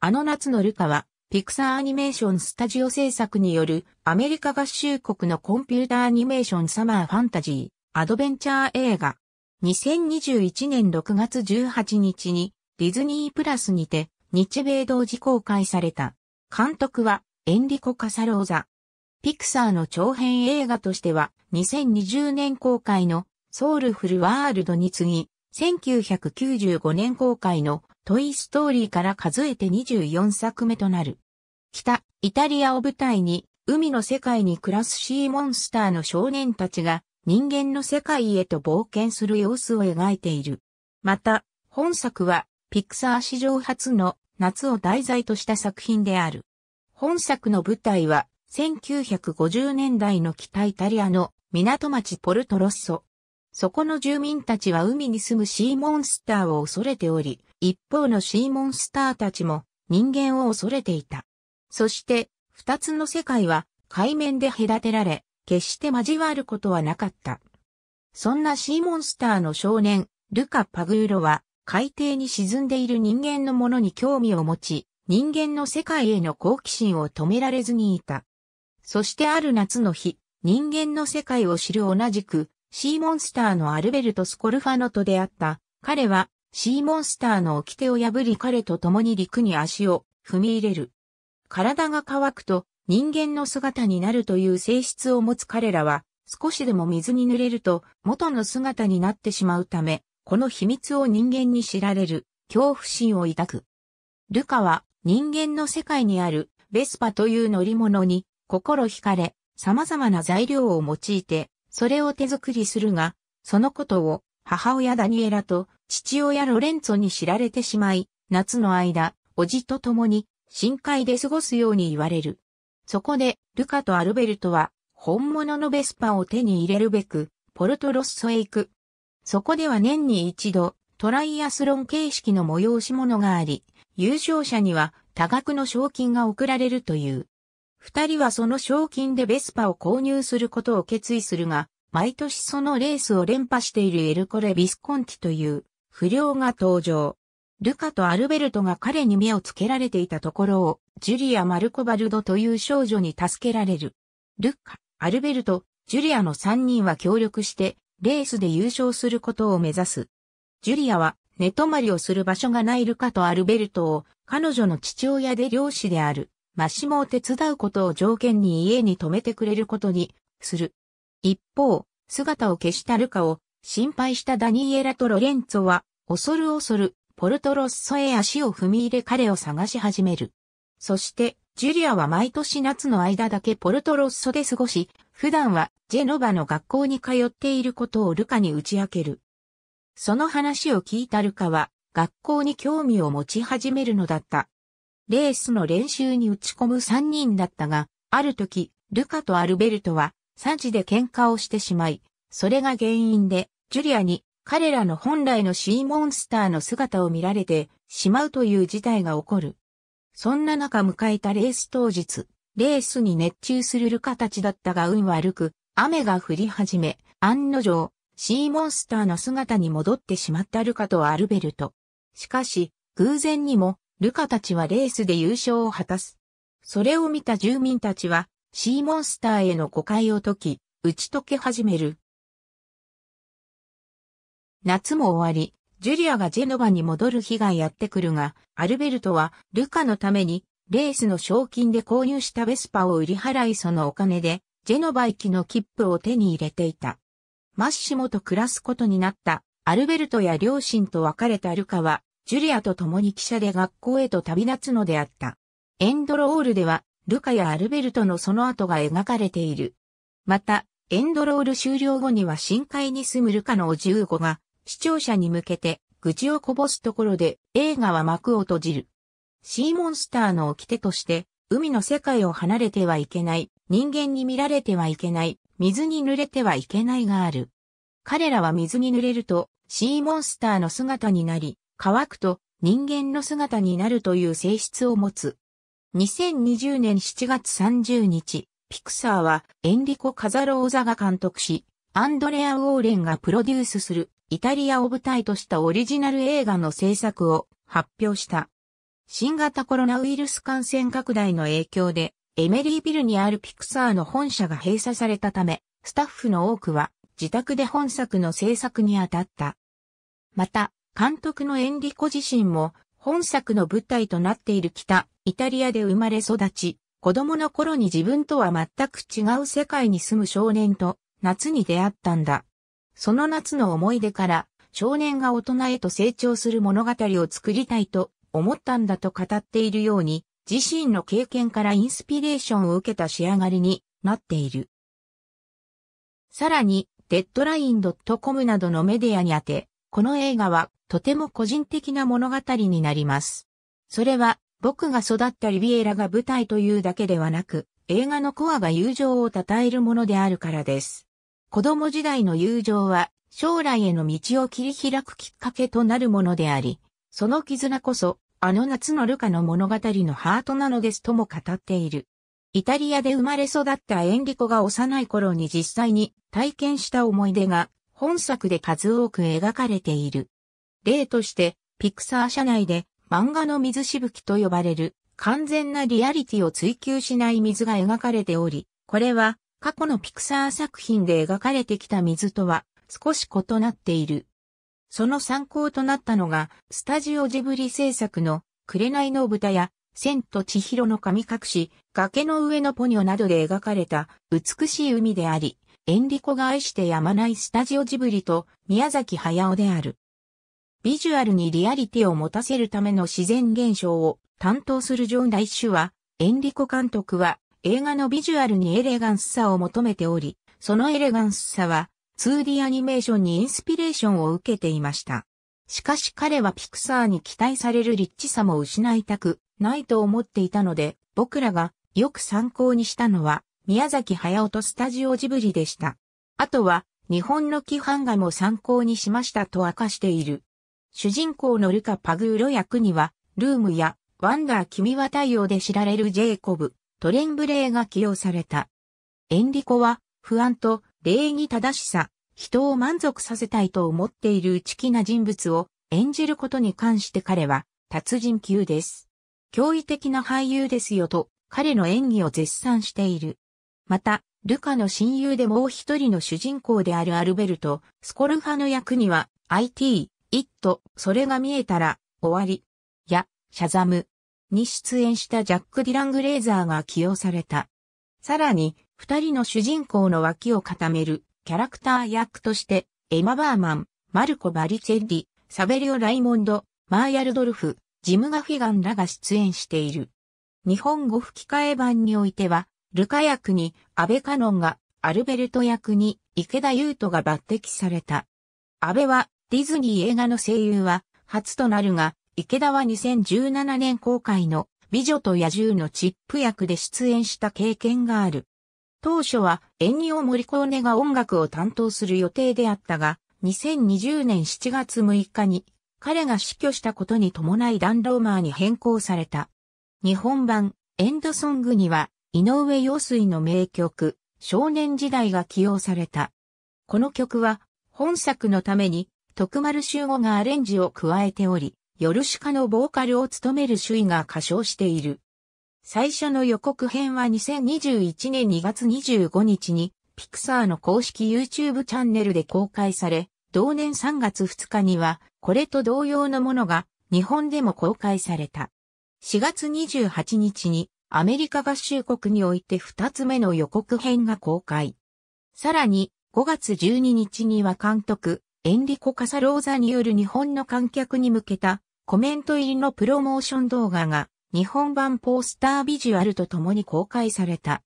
あの夏のルカは、ピクサーアニメーションスタジオ制作によるアメリカ合衆国のコンピューターアニメーションサマーファンタジー、アドベンチャー映画。2021年6月18日にディズニープラスにて日米同時公開された。監督はエンリコ・カサローザ。ピクサーの長編映画としては2020年公開のソウルフルワールドに次ぎ1995年公開のトイ・ストーリーから数えて24作目となる。北、イタリアを舞台に、海の世界に暮らすシーモンスターの少年たちが人間の世界へと冒険する様子を描いている。また、本作はピクサー史上初の夏を題材とした作品である。本作の舞台は1950年代の北イタリアの港町ポルトロッソ。そこの住民たちは海に住むシーモンスターを恐れており、一方のシーモンスターたちも人間を恐れていた。そして、二つの世界は海面で隔てられ、決して交わることはなかった。そんなシーモンスターの少年、ルカ・パグーロは、海底に沈んでいる人間のものに興味を持ち、人間の世界への好奇心を止められずにいた。そしてある夏の日、人間の世界を知る同じく、シーモンスターのアルベルト・スコルファノと出会った、彼はシーモンスターの掟を破り彼と共に陸に足を踏み入れる。体が乾くと人間の姿になるという性質を持つ彼らは少しでも水に濡れると元の姿になってしまうため、この秘密を人間に知られる恐怖心を抱く。ルカは人間の世界にあるベスパという乗り物に心惹かれ、様々な材料を用いて、それを手作りするが、そのことを母親ダニエラと父親ロレンツォに知られてしまい、夏の間、おじと共に深海で過ごすように言われる。そこで、ルカとアルベルトは、本物のベスパを手に入れるべく、ポルトロッソへ行く。そこでは年に一度、トライアスロン形式の催し物があり、優勝者には多額の賞金が贈られるという。二人はその賞金でベスパを購入することを決意するが、毎年そのレースを連覇しているエルコレ・ビスコンティという不良が登場。ルカとアルベルトが彼に目をつけられていたところを、ジュリア・マルコバルドという少女に助けられる。ルカ、アルベルト、ジュリアの3人は協力して、レースで優勝することを目指す。ジュリアは、寝泊まりをする場所がないルカとアルベルトを、彼女の父親で漁師である、マシモを手伝うことを条件に家に泊めてくれることに、する。一方、姿を消したルカを心配したダニエラとロレンツォは、恐る恐る、ポルトロッソへ足を踏み入れ彼を探し始める。そして、ジュリアは毎年夏の間だけポルトロッソで過ごし、普段はジェノバの学校に通っていることをルカに打ち明ける。その話を聞いたルカは、学校に興味を持ち始めるのだった。レースの練習に打ち込む三人だったが、ある時、ルカとアルベルトは、サジで喧嘩をしてしまい、それが原因で、ジュリアに彼らの本来のシーモンスターの姿を見られてしまうという事態が起こる。そんな中迎えたレース当日、レースに熱中するルカたちだったが運悪く、雨が降り始め、案の定、シーモンスターの姿に戻ってしまったルカとアルベルト。しかし、偶然にも、ルカたちはレースで優勝を果たす。それを見た住民たちは、シーモンスターへの誤解を解き、打ち解け始める。夏も終わり、ジュリアがジェノバに戻る日がやってくるが、アルベルトはルカのためにレースの賞金で購入したベスパを売り払いそのお金で、ジェノバ行きの切符を手に入れていた。マッシモと暮らすことになったアルベルトや両親と別れたルカは、ジュリアと共に汽車で学校へと旅立つのであった。エンドロールでは、ルカやアルベルトのその後が描かれている。また、エンドロール終了後には深海に住むルカのお15が、視聴者に向けて愚痴をこぼすところで映画は幕を閉じる。シーモンスターの掟として、海の世界を離れてはいけない、人間に見られてはいけない、水に濡れてはいけないがある。彼らは水に濡れると、シーモンスターの姿になり、乾くと人間の姿になるという性質を持つ。2020年7月30日、ピクサーはエンリコ・カザローザが監督し、アンドレア・ウォーレンがプロデュースするイタリアを舞台としたオリジナル映画の制作を発表した。新型コロナウイルス感染拡大の影響で、エメリービルにあるピクサーの本社が閉鎖されたため、スタッフの多くは自宅で本作の制作に当たった。また、監督のエンリコ自身も本作の舞台となっている北、イタリアで生まれ育ち、子供の頃に自分とは全く違う世界に住む少年と夏に出会ったんだ。その夏の思い出から、少年が大人へと成長する物語を作りたいと思ったんだと語っているように、自身の経験からインスピレーションを受けた仕上がりになっている。さらに、デッドライン .com などのメディアにあて、この映画はとても個人的な物語になります。それは、僕が育ったリビエラが舞台というだけではなく、映画のコアが友情を称えるものであるからです。子供時代の友情は将来への道を切り開くきっかけとなるものであり、その絆こそ、あの夏のルカの物語のハートなのですとも語っている。イタリアで生まれ育ったエンリコが幼い頃に実際に体験した思い出が本作で数多く描かれている。例として、ピクサー社内で漫画の水しぶきと呼ばれる完全なリアリティを追求しない水が描かれており、これは過去のピクサー作品で描かれてきた水とは少し異なっている。その参考となったのが、スタジオジブリ制作の、紅の豚や、千と千尋の神隠し、崖の上のポニョなどで描かれた美しい海であり、エンリコが愛してやまないスタジオジブリと宮崎駿である。ビジュアルにリアリティを持たせるための自然現象を担当するジョン・大イシュは、エンリコ監督は映画のビジュアルにエレガンスさを求めており、そのエレガンスさは 2D アニメーションにインスピレーションを受けていました。しかし彼はピクサーに期待されるリッチさも失いたくないと思っていたので、僕らがよく参考にしたのは宮崎駿とスタジオジブリでした。あとは日本の規範画も参考にしましたと明かしている。主人公のルカ・パグーロ役には、ルームやワンダー君は太陽で知られるジェイコブ、トレンブレーが起用された。エンリコは不安と礼儀正しさ、人を満足させたいと思っている内気な人物を演じることに関して彼は達人級です。驚異的な俳優ですよと彼の演技を絶賛している。また、ルカの親友でもう一人の主人公であるアルベルト、スコルファの役には IT、IT、それが見えたら終わり、や、シャザム、に出演したジャック・ディラン・グレーザーが起用された。さらに、二人の主人公の脇を固めるキャラクター役として、エマ・バーマン、マルコ・バリチェッリ、サベリオ・ライモンド、マーヤルドルフ、ジム・ガフィガンらが出演している。日本語吹き替え版においては、ルカ役に安倍カノンが、アルベルト役に池田優斗が抜擢された。安倍は、ディズニー映画の声優は、初となるが、池田は2017年公開の美女と野獣のチップ役で出演した経験がある。当初はエンニオ・モリコーネが音楽を担当する予定であったが、2020年7月6日に彼が死去したことに伴いダンローマーに変更された。日本版エンドソングには井上陽水の名曲少年時代が起用された。この曲は本作のために徳丸修吾がアレンジを加えており、ヨルシカのボーカルを務める首位が歌唱している。最初の予告編は2021年2月25日に、ピクサーの公式 YouTube チャンネルで公開され、同年3月2日には、これと同様のものが、日本でも公開された。4月28日に、アメリカ合衆国において2つ目の予告編が公開。さらに、5月12日には監督、エンリコ・カサローザによる日本の観客に向けたコメント入りのプロモーション動画が日本版ポスタービジュアルと共に公開された。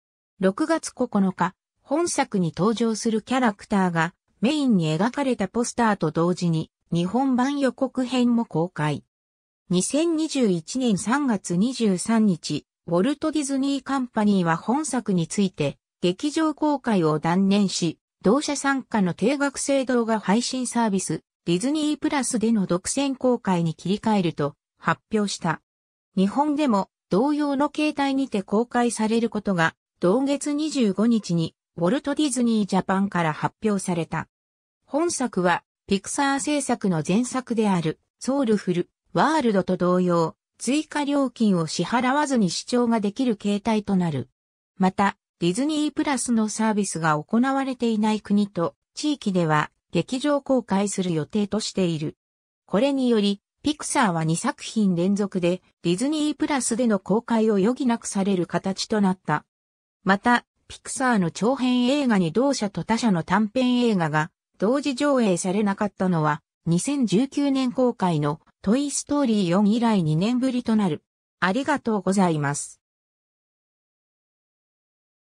6月9日、本作に登場するキャラクターがメインに描かれたポスターと同時に日本版予告編も公開。2021年3月23日、ウォルト・ディズニー・カンパニーは本作について劇場公開を断念し、同社参加の定額制動画配信サービスディズニープラスでの独占公開に切り替えると発表した。日本でも同様の形態にて公開されることが同月25日にウォルト・ディズニー・ジャパンから発表された。本作はピクサー制作の前作であるソウルフル・ワールドと同様追加料金を支払わずに視聴ができる形態となる。またディズニープラスのサービスが行われていない国と地域では劇場公開する予定としている。これにより、ピクサーは2作品連続でディズニープラスでの公開を余儀なくされる形となった。また、ピクサーの長編映画に同社と他社の短編映画が同時上映されなかったのは2019年公開のトイストーリー4以来2年ぶりとなる。ありがとうございます。